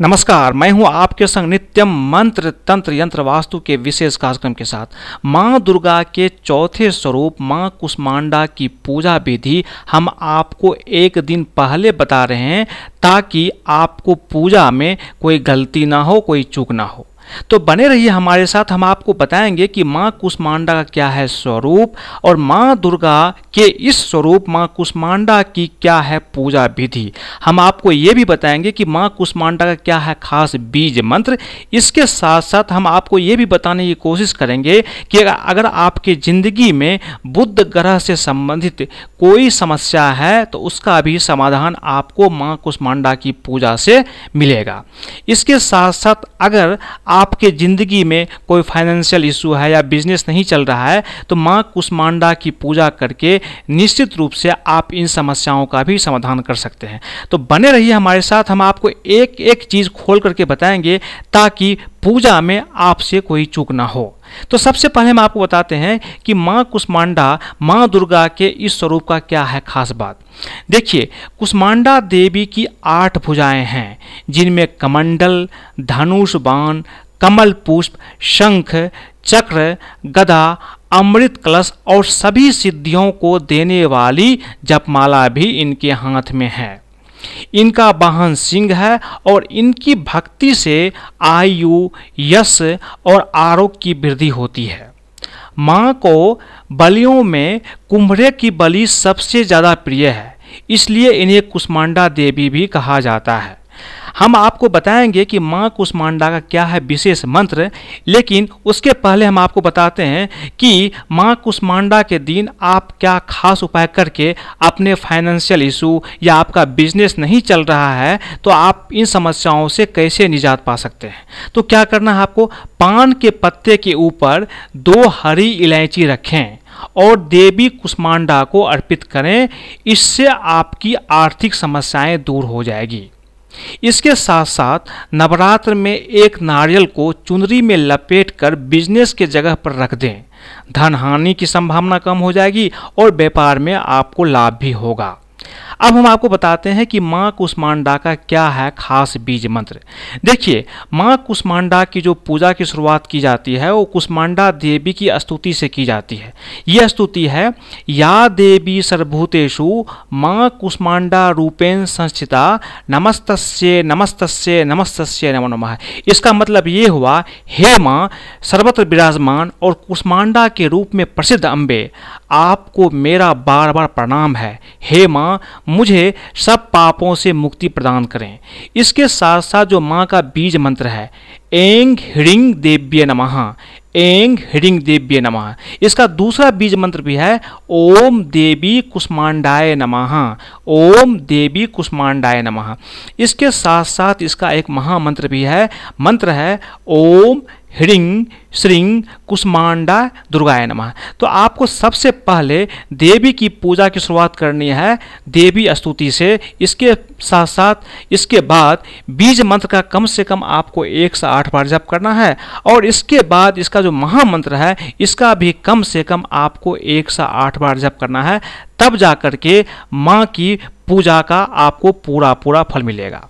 नमस्कार मैं हूं आपके संग नित्यम मंत्र तंत्र यंत्र वास्तु के विशेष कार्यक्रम के साथ मां दुर्गा के चौथे स्वरूप मां कुष्मांडा की पूजा विधि हम आपको एक दिन पहले बता रहे हैं ताकि आपको पूजा में कोई गलती ना हो कोई चूक ना हो तो बने रहिए हमारे साथ हम आपको बताएंगे कि माँ कुष्मांडा का क्या है स्वरूप और माँ दुर्गा के इस स्वरूप माँ कुष्मांडा की क्या है पूजा विधि हम आपको ये भी बताएंगे कि माँ कुष्मांडा का क्या है खास बीज मंत्र इसके साथ साथ हम आपको ये भी बताने की कोशिश करेंगे कि अगर आपके ज़िंदगी में बुद्ध ग्रह से संबंधित कोई समस्या है तो उसका भी समाधान आपको माँ कुष्मांडा की पूजा से मिलेगा इसके साथ साथ अगर आप आपके ज़िंदगी में कोई फाइनेंशियल इशू है या बिजनेस नहीं चल रहा है तो माँ कुष्मांडा की पूजा करके निश्चित रूप से आप इन समस्याओं का भी समाधान कर सकते हैं तो बने रहिए हमारे साथ हम आपको एक एक चीज़ खोल करके बताएंगे ताकि पूजा में आपसे कोई चूक ना हो तो सबसे पहले हम आपको बताते हैं कि माँ कुष्मांडा माँ दुर्गा के इस स्वरूप का क्या है खास बात देखिए कुष्मांडा देवी की आठ भुजाएं हैं जिनमें कमंडल धनुष बाण कमल पुष्प शंख चक्र गदा अमृत कलश और सभी सिद्धियों को देने वाली जपमाला भी इनके हाथ में है इनका वाहन सिंह है और इनकी भक्ति से आयु यश और आरोग्य की वृद्धि होती है माँ को बलियों में कुंभरे की बलि सबसे ज़्यादा प्रिय है इसलिए इन्हें कुष्मांडा देवी भी कहा जाता है हम आपको बताएंगे कि माँ कुष्मांडा का क्या है विशेष मंत्र लेकिन उसके पहले हम आपको बताते हैं कि माँ कुष्मांडा के दिन आप क्या खास उपाय करके अपने फाइनेंशियल इशू या आपका बिजनेस नहीं चल रहा है तो आप इन समस्याओं से कैसे निजात पा सकते हैं तो क्या करना है आपको पान के पत्ते के ऊपर दो हरी इलायची रखें और देवी कुष्मांडा को अर्पित करें इससे आपकी आर्थिक समस्याएं दूर हो जाएगी इसके साथ साथ नवरात्र में एक नारियल को चुनरी में लपेटकर बिजनेस के जगह पर रख दें धन हानि की संभावना कम हो जाएगी और व्यापार में आपको लाभ भी होगा अब हम आपको बताते हैं कि माँ कुष्मांडा का क्या है खास बीज मंत्र देखिए माँ कुष्मांडा की जो पूजा की शुरुआत की जाती है वो कुष्मांडा देवी की स्तुति से की जाती है ये स्तुति है या देवी सर्वभूतेषु माँ कुष्मांडा रूपेण संस्थिता नमस्त नमस्त नमस्त नमो नम इसका मतलब ये हुआ हे माँ सर्वत्र विराजमान और कुष्मांडा के रूप में प्रसिद्ध अम्बे आपको मेरा बार बार प्रणाम है हे माँ मुझे सब पापों से मुक्ति प्रदान करें इसके साथ साथ जो माँ का बीज मंत्र है एंग ह्रिंग देव्य नमः एंग ह्रिंग देव्य नमः इसका दूसरा बीज मंत्र भी है ओम देवी कुष्मांडाय नमः ओम देवी कुष्मांडाय नमः इसके साथ साथ इसका एक महामंत्र भी है मंत्र है ओम ह्रिंग श्रिंग कुष्मांडा दुर्गाय नमः तो आपको सबसे पहले देवी की पूजा की शुरुआत करनी है देवी स्तुति से इसके साथ साथ इसके बाद बीज मंत्र का कम से कम आपको एक से आठ बार जप करना है और इसके बाद इसका जो महामंत्र है इसका भी कम से कम आपको एक से आठ बार जप करना है तब जा के माँ की पूजा का आपको पूरा पूरा फल मिलेगा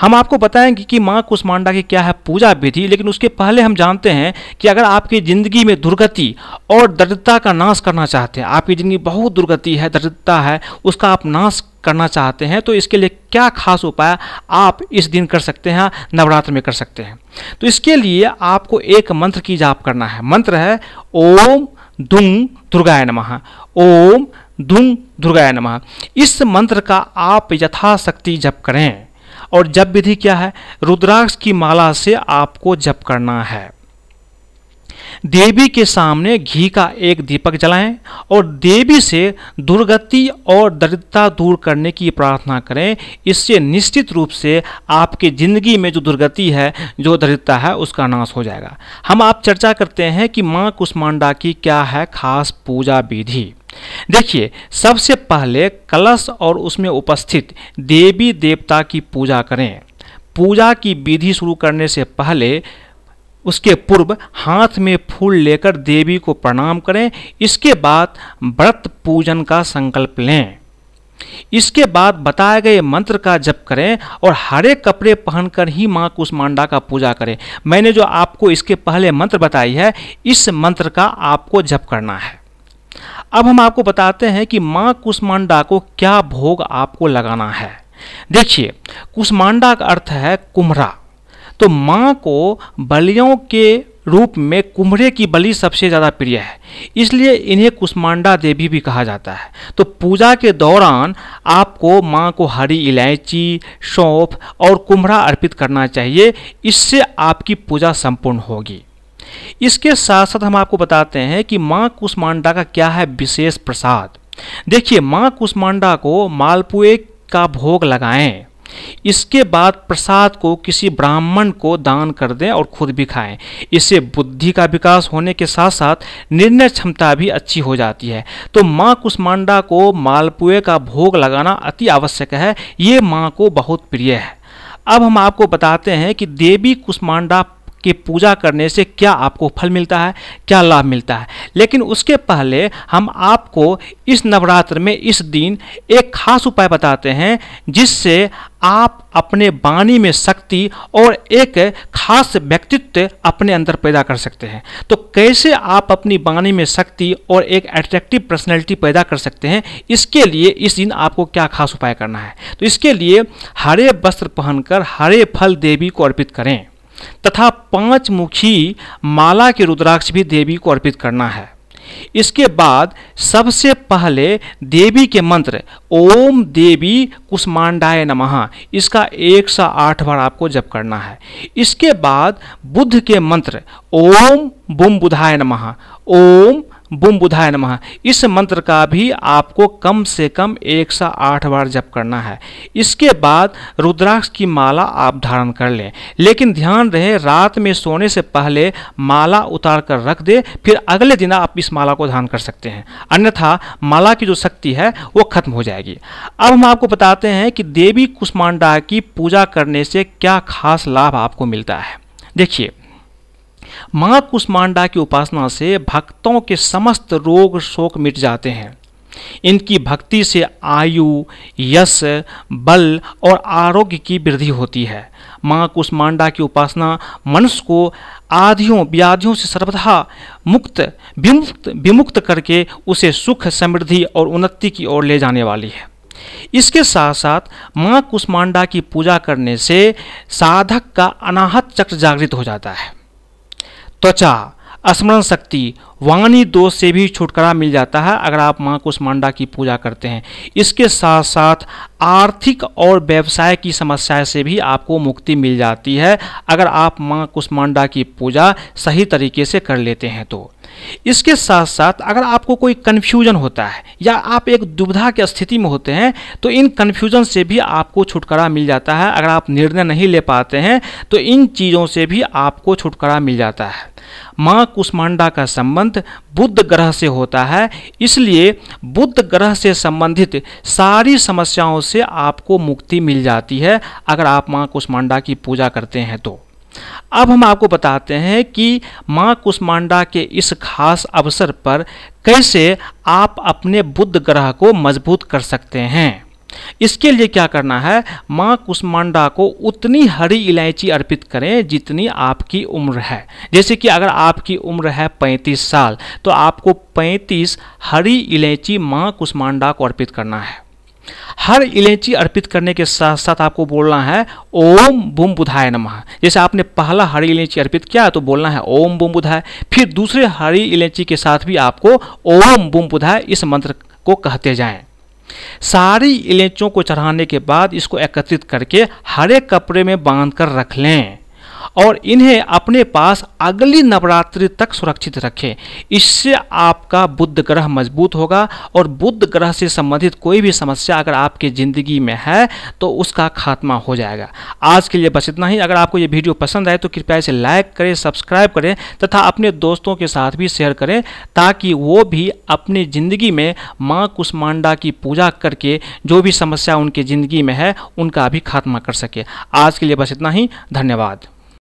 हम आपको बताएंगे कि माँ कुष्मांडा की क्या है पूजा विधि लेकिन उसके पहले हम जानते हैं कि अगर आपकी ज़िंदगी में दुर्गति और दरिद्रता का नाश करना चाहते हैं आपकी ज़िंदगी बहुत दुर्गति है दरिद्रता है उसका आप नाश करना चाहते हैं तो इसके लिए क्या खास उपाय आप इस दिन कर सकते हैं नवरात्र में कर सकते हैं तो इसके लिए आपको एक मंत्र की जाप करना है मंत्र है ओम दुंग दुर्गाय नमः ओम दुंग दुर्गाय नमः इस मंत्र का आप यथाशक्ति जप करें और जप विधि क्या है रुद्राक्ष की माला से आपको जप करना है देवी के सामने घी का एक दीपक जलाएं और देवी से दुर्गति और दरिद्रता दूर करने की प्रार्थना करें इससे निश्चित रूप से आपकी ज़िंदगी में जो दुर्गति है जो दरिद्रता है उसका नाश हो जाएगा हम आप चर्चा करते हैं कि माँ कुष्मांडा की क्या है खास पूजा विधि देखिए सबसे पहले कलश और उसमें उपस्थित देवी देवता की पूजा करें पूजा की विधि शुरू करने से पहले उसके पूर्व हाथ में फूल लेकर देवी को प्रणाम करें इसके बाद व्रत पूजन का संकल्प लें इसके बाद बताए गए मंत्र का जप करें और हरे कपड़े पहनकर ही माँ कुष्मांडा का पूजा करें मैंने जो आपको इसके पहले मंत्र बताई है इस मंत्र का आपको जप करना है अब हम आपको बताते हैं कि माँ कुष्मांडा को क्या भोग आपको लगाना है देखिए कुष्मांडा का अर्थ है कुम्हरा तो माँ को बलियों के रूप में कुम्हरे की बलि सबसे ज़्यादा प्रिय है इसलिए इन्हें कुष्मांडा देवी भी कहा जाता है तो पूजा के दौरान आपको माँ को हरी इलायची सौंफ और कुम्हरा अर्पित करना चाहिए इससे आपकी पूजा संपूर्ण होगी इसके साथ साथ हम आपको बताते हैं कि माँ कुष्मांडा का क्या है विशेष प्रसाद देखिए माँ कुष्मांडा को मालपुए का भोग लगाएं इसके बाद प्रसाद को किसी ब्राह्मण को दान कर दें और खुद भी खाएं इससे बुद्धि का विकास होने के साथ साथ निर्णय क्षमता भी अच्छी हो जाती है तो माँ कुष्मांडा को मालपुए का भोग लगाना अति आवश्यक है ये माँ को बहुत प्रिय है अब हम आपको बताते हैं कि देवी कुष्मांडा की पूजा करने से क्या आपको फल मिलता है क्या लाभ मिलता है लेकिन उसके पहले हम आपको इस नवरात्र में इस दिन एक खास उपाय बताते हैं जिससे आप अपने वाणी में शक्ति और एक खास व्यक्तित्व अपने अंदर पैदा कर सकते हैं तो कैसे आप अपनी वाणी में शक्ति और एक अट्रैक्टिव पर्सनैलिटी पैदा कर सकते हैं इसके लिए इस दिन आपको क्या खास उपाय करना है तो इसके लिए हरे वस्त्र पहनकर हरे फल देवी को अर्पित करें तथा पांच मुखी माला के रुद्राक्ष भी देवी को अर्पित करना है इसके बाद सबसे पहले देवी के मंत्र ओम देवी कुष्मांडाय नमः इसका एक सा आठ बार आपको जप करना है इसके बाद बुद्ध के मंत्र ओम बुम बुधाय नमः ओम बुम बुधाय नमः इस मंत्र का भी आपको कम से कम एक सा आठ बार जप करना है इसके बाद रुद्राक्ष की माला आप धारण कर लें लेकिन ध्यान रहे रात में सोने से पहले माला उतार कर रख दे फिर अगले दिन आप इस माला को धारण कर सकते हैं अन्यथा माला की जो शक्ति है वो खत्म हो जाएगी अब हम आपको बताते हैं कि देवी कुष्मांडा की पूजा करने से क्या खास लाभ आपको मिलता है देखिए माँ कुष्मांडा की उपासना से भक्तों के समस्त रोग शोक मिट जाते हैं इनकी भक्ति से आयु यश बल और आरोग्य की वृद्धि होती है माँ कुष्मांडा की उपासना मनुष्य को आधियों व्याधियों से सर्वथा मुक्त विमुक्त विमुक्त करके उसे सुख समृद्धि और उन्नति की ओर ले जाने वाली है इसके साथ साथ माँ कुष्मांडा की पूजा करने से साधक का अनाहत चक्र जागृत हो जाता है त्वचा स्मरण शक्ति वाणी दोष से भी छुटकारा मिल जाता है अगर आप माँ कुष्मांडा की पूजा करते हैं इसके साथ साथ आर्थिक और व्यवसाय की समस्या से भी आपको मुक्ति मिल जाती है अगर आप माँ कुष्मांडा की पूजा सही तरीके से कर लेते हैं तो इसके साथ साथ अगर आपको कोई कन्फ्यूजन होता है या आप एक दुविधा की स्थिति में होते हैं तो इन कन्फ्यूजन से भी आपको छुटकारा मिल जाता है अगर आप निर्णय नहीं ले पाते हैं तो इन चीज़ों से भी आपको छुटकारा मिल जाता है माँ कुष्मांडा का संबंध बुद्ध ग्रह से होता है इसलिए बुद्ध ग्रह से संबंधित सारी समस्याओं से आपको मुक्ति मिल जाती है अगर आप माँ कुष्मांडा की पूजा करते हैं तो अब हम आपको बताते हैं कि माँ कुष्मांडा के इस खास अवसर पर कैसे आप अपने बुद्ध ग्रह को मजबूत कर सकते हैं इसके लिए क्या करना है माँ कुष्मांडा को उतनी हरी इलायची अर्पित करें जितनी आपकी उम्र है जैसे कि अगर आपकी उम्र है 35 साल तो आपको 35 हरी इलायची माँ कुष्मांडा को अर्पित करना है हर इलायची अर्पित करने के साथ साथ आपको बोलना है ओम बुम बुधाय नमः जैसे आपने पहला हरी इलायची अर्पित किया तो बोलना है ओम बुम बुधाय फिर दूसरे हरी इलायची के साथ भी आपको ओम बुम बुधाय इस मंत्र को कहते जाएं सारी इलायचियों को चढ़ाने के बाद इसको एकत्रित करके हरे कपड़े में बांध कर रख लें और इन्हें अपने पास अगली नवरात्रि तक सुरक्षित रखें इससे आपका बुद्ध ग्रह मजबूत होगा और बुद्ध ग्रह से संबंधित कोई भी समस्या अगर आपकी ज़िंदगी में है तो उसका खात्मा हो जाएगा आज के लिए बस इतना ही अगर आपको ये वीडियो पसंद आए तो कृपया इसे लाइक करें सब्सक्राइब करें तथा अपने दोस्तों के साथ भी शेयर करें ताकि वो भी अपनी ज़िंदगी में माँ कुष्मांडा की पूजा करके जो भी समस्या उनकी ज़िंदगी में है उनका भी खात्मा कर सके आज के लिए बस इतना ही धन्यवाद